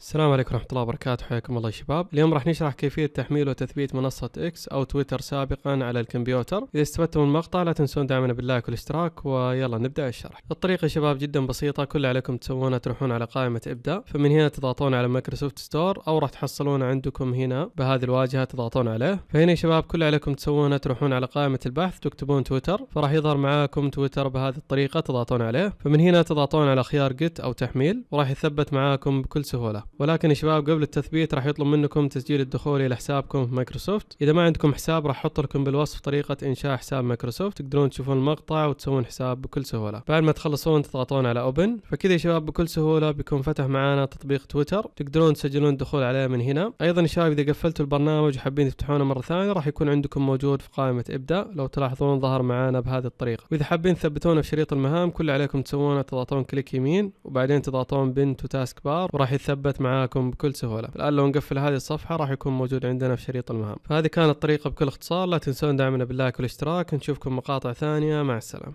السلام عليكم ورحمة الله وبركاته حياكم الله شباب اليوم راح نشرح كيفية تحميل وتثبيت منصة اكس او تويتر سابقا على الكمبيوتر اذا استفدتم من المقطع لا تنسون دعمنا باللايك والاشتراك ويلا نبدأ الشرح الطريقة يا شباب جدا بسيطة كل عليكم تسوونه تروحون على قائمة ابدأ فمن هنا تضغطون على مايكروسوفت ستور او راح تحصلون عندكم هنا بهذه الواجهة تضغطون عليه فهنا يا شباب كل عليكم تسوونه تروحون على قائمة البحث تكتبون تويتر فراح يظهر معاكم تويتر بهذه الطريقة تضغطون عليه فمن هنا تضغطون على خيار جيت او تحميل وراح يثبت معاكم بكل سهولة ولكن يا شباب قبل التثبيت راح يطلب منكم تسجيل الدخول الى حسابكم في مايكروسوفت اذا ما عندكم حساب راح احط لكم بالوصف طريقه انشاء حساب مايكروسوفت تقدرون تشوفون المقطع وتسوون حساب بكل سهوله بعد ما تخلصون تضغطون على اوبن فكذا يا شباب بكل سهوله بيكون فتح معانا تطبيق تويتر تقدرون تسجلون الدخول عليه من هنا ايضا يا شباب اذا قفلتوا البرنامج وحابين تفتحونه مره ثانيه راح يكون عندكم موجود في قائمه ابدا لو تلاحظون ظهر معانا بهذه الطريقه واذا حابين تثبتونه في شريط المهام كل عليكم تسوونه تضغطون كليك يمين وبعدين تضغطون بنت وتاسك بار وراح يثبت معاكم بكل سهوله الان لو نقفل هذه الصفحه راح يكون موجود عندنا في شريط المهام فهذه كانت الطريقه بكل اختصار لا تنسون دعمنا باللايك والاشتراك نشوفكم مقاطع ثانيه مع السلامه